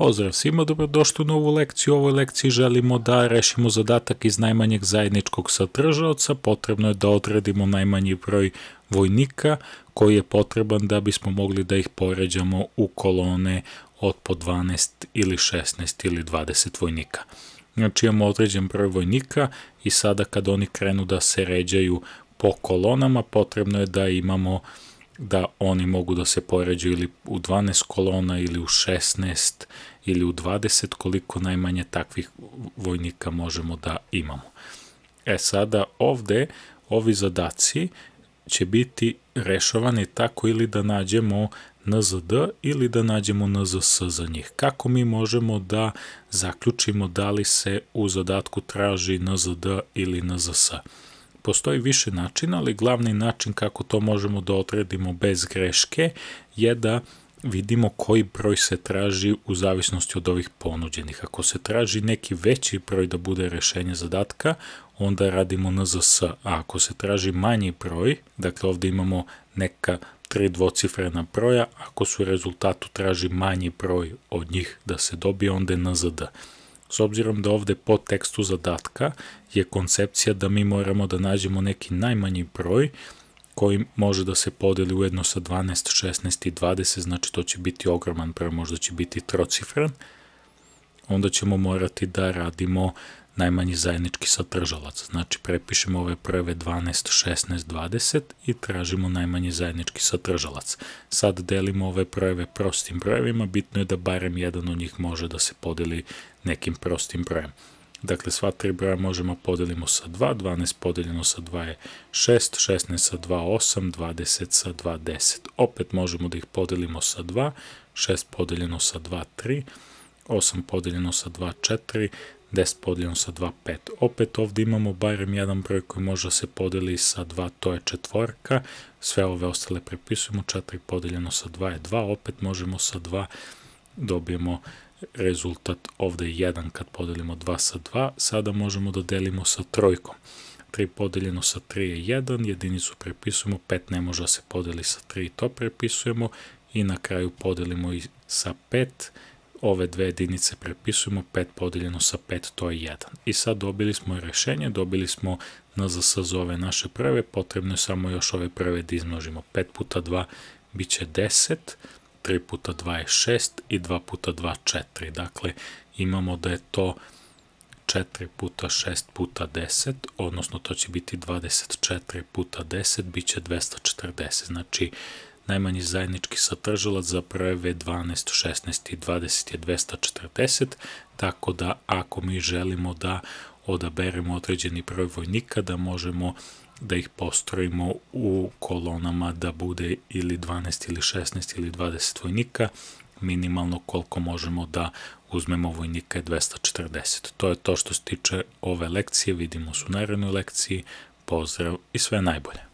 Pozdrav svima, dobrodošli u novu lekciju. U ovoj lekciji želimo da rešimo zadatak iz najmanjeg zajedničkog sadržavca. Potrebno je da odredimo najmanji broj vojnika koji je potreban da bismo mogli da ih poređamo u kolone od po 12 ili 16 ili 20 vojnika. Znači imamo određen broj vojnika i sada kad oni krenu da se ređaju po kolonama potrebno je da imamo vojnika da oni mogu da se poređu ili u 12 kolona ili u 16 ili u 20 koliko najmanje takvih vojnika možemo da imamo. E sada ovde ovi zadaci će biti rešovani tako ili da nađemo NZD ili da nađemo NZS za njih. Kako mi možemo da zaključimo da li se u zadatku traži NZD ili NZS? Postoji više načina, ali glavni način kako to možemo da odredimo bez greške je da vidimo koji broj se traži u zavisnosti od ovih ponuđenih. Ako se traži neki veći broj da bude rešenje zadatka, onda radimo NZS, a ako se traži manji broj, dakle ovde imamo neka tri dvocifrena broja, ako su rezultatu traži manji broj od njih da se dobije, onda je NZD s obzirom da ovde po tekstu zadatka je koncepcija da mi moramo da nađemo neki najmanji broj koji može da se podeli ujedno sa 12, 16 i 20, znači to će biti ogroman broj, možda će biti trocifran, onda ćemo morati da radimo najmanji zajednički sadržalac. Znači prepišemo ove prve 12, 16, 20 i tražimo najmanji zajednički sadržalac. Sad delimo ove brojeve prostim brojevima, bitno je da barem jedan od njih može da se podeli nekim prostim brojem. Dakle, sva tri broja možemo podelimo sa 2, 12 podeljeno sa 2 je 6, 16 sa 2 8, 20 sa 2 10. Opet možemo da ih podelimo sa 2, 6 podeljeno sa 2 3, 8 podeljeno sa 2 4, 10 podeljeno sa 2, 5. Opet ovde imamo barem jedan broj koji može da se podeli sa 2, to je četvorka. Sve ove ostale prepisujemo, 4 podeljeno sa 2 je 2, opet možemo sa 2 dobijemo rezultat ovde je 1 kad podelimo 2 sa 2, sada možemo da delimo sa trojkom. 3 podeljeno sa 3 je 1, jedinicu prepisujemo, 5 ne može da se podeli sa 3 i to prepisujemo i na kraju podelimo i sa 5 ove dve jedinice prepisujemo, 5 podeljeno sa 5 to je 1. I sad dobili smo rešenje, dobili smo NZS za ove naše prve, potrebno je samo još ove prve da izmnožimo. 5 puta 2 bit će 10, 3 puta 2 je 6 i 2 puta 2 4. Dakle, imamo da je to 4 puta 6 puta 10, odnosno to će biti 24 puta 10, bit će 240. Znači, najmanji zajednički satržilac za prve 12, 16 i 20 je 240, tako da ako mi želimo da odaberemo određeni broj vojnika, da možemo da ih postrojimo u kolonama da bude ili 12 ili 16 ili 20 vojnika, minimalno koliko možemo da uzmemo vojnika je 240. To je to što se tiče ove lekcije, vidimo se u narednoj lekciji, pozdrav i sve najbolje.